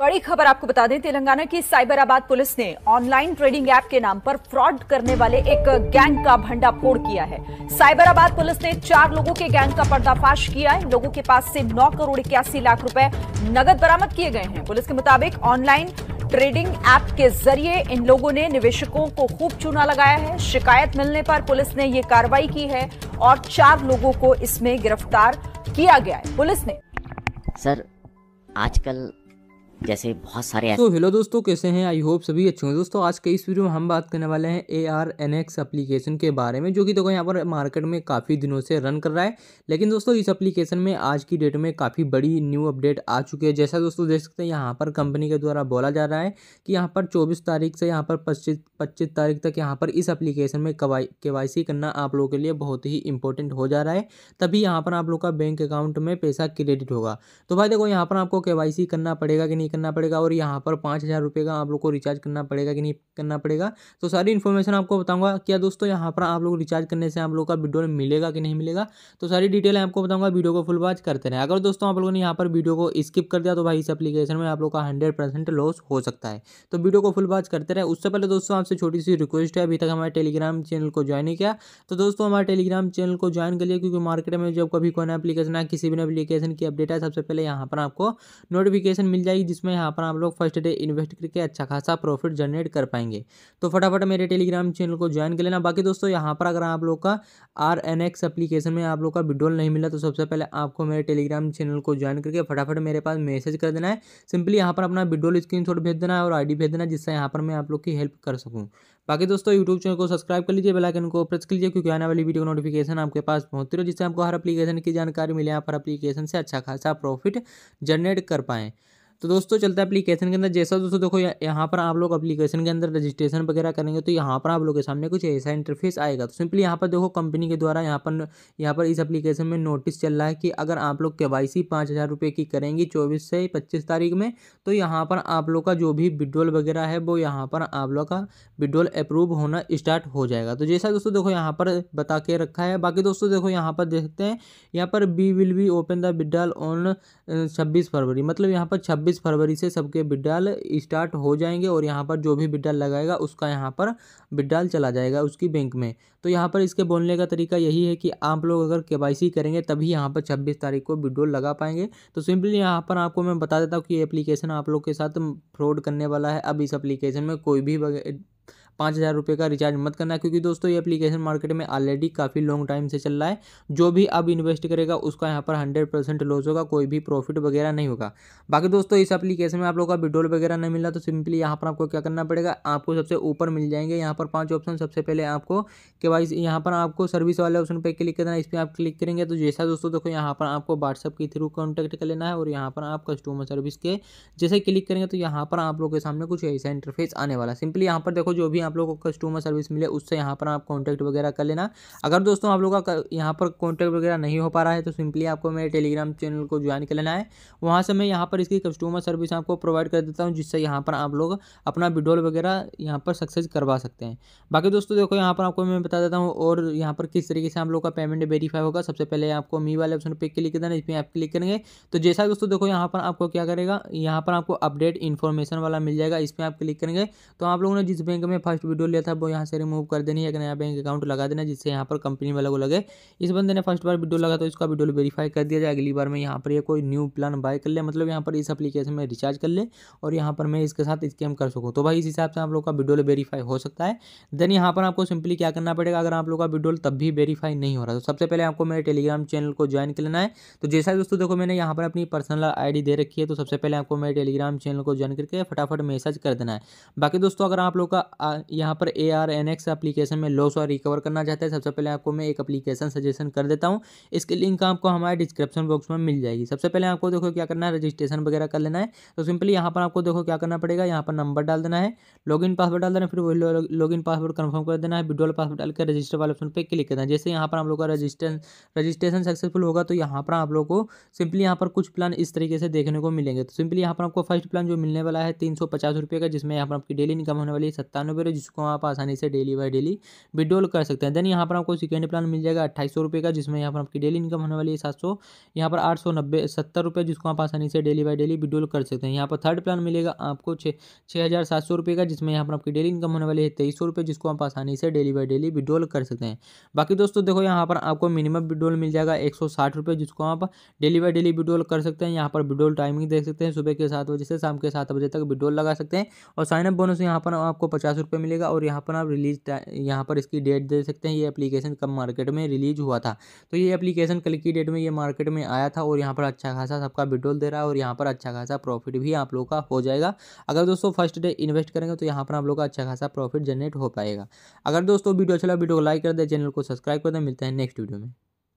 बड़ी खबर आपको बता दें तेलंगाना की साइबराबाद पुलिस ने ऑनलाइन ट्रेडिंग ऐप के नाम पर फ्रॉड करने वाले एक गैंग का भंडाफोड़ किया है साइबराबाद पुलिस ने चार लोगों के गैंग का पर्दाफाश किया है लोगों के पास से 9 करोड़ इक्यासी लाख रुपए नगद बरामद किए गए हैं पुलिस के मुताबिक ऑनलाइन ट्रेडिंग ऐप के जरिए इन लोगों ने निवेशकों को खूब चूना लगाया है शिकायत मिलने पर पुलिस ने ये कार्रवाई की है और चार लोगों को इसमें गिरफ्तार किया गया है पुलिस ने सर आजकल जैसे बहुत सारे तो हेलो दोस्तों कैसे हैं आई होप सभी अच्छे होंगे दोस्तों आज के इस वीडियो में हम बात करने वाले हैं A R N X application के बारे में जो कि देखो तो यहाँ पर मार्केट में काफ़ी दिनों से रन कर रहा है लेकिन दोस्तों इस एप्लीकेशन में आज की डेट में काफ़ी बड़ी न्यू अपडेट आ चुकी है जैसा दोस्तों देख सकते हैं यहाँ पर कंपनी के द्वारा बोला जा रहा है कि यहाँ पर चौबीस तारीख से यहाँ पर पच्चीस पच्चीस तारीख तक यहाँ पर इस अप्लीकेशन में के वाई सी करना आप लोगों के लिए बहुत ही इंपॉर्टेंट हो जा रहा है तभी यहाँ पर आप लोग का बैंक अकाउंट में पैसा क्रेडिट होगा तो भाई देखो यहाँ पर आपको के सी करना पड़ेगा कि नहीं करना पड़ेगा और यहाँ पर पाँच हज़ार रुपये का आप लोग को रिचार्ज करना पड़ेगा कि नहीं करना पड़ेगा तो सारी इन्फॉर्मेशन आपको बताऊंगा क्या दोस्तों यहाँ पर आप लोग रिचार्ज करने से आप लोग का वीडियो मिलेगा कि नहीं मिलेगा तो सारी डिटेल आपको बताऊँगा वीडियो को फुल वाच करते रहे अगर दोस्तों आप लोगों ने यहाँ पर वीडियो को स्किप कर दिया तो भाई इस अपलीकेशन में आप लोग का हंड्रेड लॉस हो सकता है तो वीडियो को फुल वाच करते रहे उससे पहले दोस्तों आपसे छोटी सी रिक्वेस्ट है अभी तक हमारे टेलीग्राम चैनल को ज्वाइन नहीं किया तो दोस्तों हमारे टेलीग्राम चैनल को ज्वाइन कर लिया क्योंकि मार्केट में जब कभी कोई एप्लीकेशन है किसी भी एप्लीकेशन की अपडेट है सबसे पहले यहाँ पर आपको नोटिफिकेशन मिल जाएगी जिस जिसमें यहाँ पर आप लोग फर्स्ट डे इन्वेस्ट करके अच्छा खासा प्रॉफिट जनरेट कर पाएंगे तो फटाफट मेरे टेलीग्राम चैनल को ज्वाइन कर लेना बाकी दोस्तों यहाँ पर अगर आप लोग का आर एन एक्स एप्लीकेशन में आप लोग का विड्रोल नहीं मिला तो सबसे पहले आपको मेरे टेलीग्राम चैनल को ज्वाइन करके फटाफट मेरे पास मैसेज कर देना है सिंपली यहाँ पर अपना विड्रोल स्क्रीन भेज देना है और आई भेज देना जिससे यहाँ पर मैं आप लोग की हेल्प कर सकूँ बाकी दोस्तों यूट्यूब चैनल को सब्सक्राइब कर लीजिए बेलाइकन को प्रेस कर लीजिए क्योंकि आने वाली वीडियो नोटिफिकेशन आपके पास पहुंचती रहे जिससे आपको हर अपलीकेशन की जानकारी मिले आप हर एप्लीकेशन से अच्छा खासा प्रॉफिट जनरेट कर पाएँ तो दोस्तों चलता है अप्लीकेशन के अंदर जैसा दोस्तों देखो यहाँ पर आप लोग अपलीकेशन के अंदर रजिस्ट्रेशन वगैरह करेंगे तो यहाँ पर आप लोग के सामने कुछ ऐसा इंटरफेस आएगा तो सिंपली यहाँ पर देखो कंपनी के द्वारा यहाँ पर यहाँ पर इस एप्लीकेशन में नोटिस चल रहा है कि अगर आप लोग के वाई सी पाँच हज़ार रुपये की करेंगी चौबीस से पच्चीस तारीख में तो यहाँ पर आप लोग का जो भी विड्रोल वगैरह है वो यहाँ पर आप लोग का विड्रोल अप्रूव होना स्टार्ट हो जाएगा तो जैसा दोस्तों देखो यहाँ पर बता के रखा है बाकी दोस्तों देखो यहाँ पर देखते हैं यहाँ पर be will be open the withdrawal on छब्बीस फरवरी मतलब यहाँ पर छब्बीस छब्बीस फरवरी से सबके विड्राल स्टार्ट हो जाएंगे और यहाँ पर जो भी विड्राल लगाएगा उसका यहाँ पर विड्राल चला जाएगा उसकी बैंक में तो यहाँ पर इसके बोलने का तरीका यही है कि आप लोग अगर के करेंगे तभी यहाँ पर छब्बीस तारीख को विड्रोल लगा पाएंगे तो सिंपली यहाँ पर आपको मैं बता देता हूँ कि ये एप्लीकेशन आप लोग के साथ फ्रॉड करने वाला है अब इस एप्लीकेशन में कोई भी पाँच हज़ार रुपये का रिचार्ज मत करना क्योंकि दोस्तों ये एप्लीकेशन मार्केट में ऑलरेडी काफ़ी लॉन्ग टाइम से चल रहा है जो भी अब इन्वेस्ट करेगा उसका यहाँ पर हंड्रेड परसेंट लॉस होगा कोई भी प्रॉफिट वगैरह नहीं होगा बाकी दोस्तों इस एप्लीकेशन में आप लोग का विड्रोल वगैरह नहीं मिलना तो सिंपली यहाँ पर आपको क्या करना पड़ेगा आपको सबसे ऊपर मिल जाएंगे यहाँ पर पाँच ऑप्शन सबसे पहले आपको के वाई यहाँ पर आपको सर्विस वाले ऑप्शन पर क्लिक करना है इस पर आप क्लिक करेंगे तो जैसा दोस्तों देखो यहाँ पर आपको व्हाट्सअप के थ्रू कॉन्टैक्ट कर लेना है और यहाँ पर आप कस्टमर सर्विस के जैसे क्लिक करेंगे तो यहाँ पर आप लोग के सामने कुछ ऐसा इंटरफेस आने वाला सिंपली यहाँ पर देखो जो भी आप लोगों को कस्टमर सर्विस मिले उससे यहाँ पर आप कॉन्टैक्ट वगैरह कर लेना अगर दोस्तों आप लोगों का यहाँ पर कॉन्टैक्ट वगैरह नहीं हो पा रहा है तो सिंपली आपको मेरे टेलीग्राम चैनल को ज्वाइन कर लेना है वहाँ से मैं यहाँ पर इसकी कस्टमर सर्विस आपको प्रोवाइड कर देता हूँ जिससे यहाँ पर आप लोग अपना विड्रॉल वगैरह यहाँ पर सक्सेस करवा सकते हैं बाकी दोस्तों देखो यहाँ पर आपको मैं बता देता हूँ और यहाँ पर किस तरीके से आप लोग का पेमेंट वेरीफाई होगा सबसे पहले आपको मी वाले ऑप्शन पर क्लिक करना है इसमें आप क्लिक करेंगे तो जैसा दोस्तों देखो यहाँ पर आपको क्या करेगा यहाँ पर आपको अपडेट इन्फॉर्मेशन वाला मिल जाएगा इस पर आप क्लिक करेंगे तो आप लोगों ने जिस बैंक में फर्स्ट फर्स्ट वीडियो लिया था वो यहाँ से रिमूव कर देनी है एक नया बैंक अकाउंट लगा देना जिससे यहाँ पर कंपनी वाला को लगे इस बंदे ने फर्स्ट बार वीडियो लगा तो इसका वीडियो वेरीफाई कर दिया जाए अगली बार में यहाँ पर ये कोई न्यू प्लान बाय कर ले मतलब यहाँ पर इस अपलीकेशन में रिचार्ज कर ले और यहाँ पर मैं इसके साथ स्कैम कर सकूँ तो भाई इस हिसाब से आप लोग का वीडियो वेरीफाई हो सकता है देन यहाँ पर आपको सिंपली क्या करना पड़ेगा अगर आप लोग का वीडियो तब भी वेरीफाई नहीं हो रहा तो सबसे पहले आपको मेरे टेलीग्राम चैनल को ज्वाइन कर लेना है तो जैसा दोस्तों देखो मैंने यहाँ पर अपनी पर्सनल आई दे रखी है तो सबसे पहले आपको मेरे टेलीग्राम चैनल को ज्वाइन करके फटाफट मैसेज कर देना है बाकी दोस्तों अगर आप लोग का यहाँ पर A R N X application में लॉस और रिकवर करना चाहते हैं सबसे पहले आपको मैं एक अप्लीकेशन सजेशन कर देता हूँ इसके लिंक आपको हमारे डिस्क्रिप्शन बॉक्स में मिल जाएगी सबसे पहले आपको देखो क्या करना है रजिस्ट्रेशन वगैरह कर लेना है तो सिंपली यहाँ पर आपको देखो क्या करना पड़ेगा यहाँ पर नंबर डाल देना है लॉगिन पासवर्ड डाल देना फिर वही लॉगिन पासवर्ड कन्फर्म कर देना है विड्रॉल पासवर्ड डाल के रजिस्टर वाले ऑप्शन पर क्लिक करना है जैसे यहाँ पर आप लोग का रजिस्ट्रेशन रजिस्ट्रेशन सक्सेसफुल होगा तो यहाँ पर आप लोग को सिंपली यहाँ पर कुछ प्लान इस तरीके से देखने को मिलेंगे तो सिंपली यहाँ पर आपको फर्स्ट प्लान जो मिलने वाला है तीन सौ पचास रुपये का जिसमें यहाँ पर आपकी डेली इनकम होने वाली है सत्तानवे है जिसको आप आसानी से डेली बाई डेली विड्रॉल कर सकते हैं देन यहाँ पर आपको सेकेंड प्लान मिल जाएगा अट्ठाईस सौ का जिसमें यहाँ पर आपकी डेली इनकम होने वाली है सात सौ यहाँ पर आठ सौ नब्बे सत्तर रुपये जिसको आप आसानी से डेली बाई डेली विड्रॉल कर सकते हैं यहाँ पर थर्ड प्लान मिलेगा आपको छः छः हज़ार सात सौ रुपये का जिसमें यहाँ पर आपकी डेली इनकम होने वाली है तेईस सौ रुपये जिसको आप आसानी से डेली बाई डेली विड्रॉल कर सकते हैं बाकी दोस्तों देखो यहाँ पर आपको मिनिमम विड्रॉल मिल जाएगा एक सौ साठ रुपये जिसको आप डेली बाई डेली विड्रॉल कर सकते हैं यहाँ पर विड्रॉल टाइमिंग देख सकते हैं सुबह के सात बजे से शाम के सात बजे तक विड्रॉल लगा सकते हैं और साइनअप बोनस यहाँ पर आपको पचास रुपये मिलेगा और यहाँ पर आप रिलीज यहाँ पर इसकी डेट दे सकते हैं ये एप्लीकेशन कब मार्केट में रिलीज हुआ था तो ये एप्लीकेशन कल की डेट में ये मार्केट में आया था और यहाँ पर अच्छा खासा सबका बिटोल दे रहा है और यहाँ पर अच्छा खासा प्रॉफिट भी आप लोग का हो जाएगा अगर दोस्तों फर्स्ट डे इन्वेस्ट करेंगे तो यहाँ पर आप लोग का अच्छा खासा प्रॉफिट जनरेट हो पाएगा अगर दोस्तों वीडियो अच्छा लगा वीडियो को लाइक कर दे चैनल को सब्सक्राइब कर दे मिलते हैं नेक्स्ट वीडियो में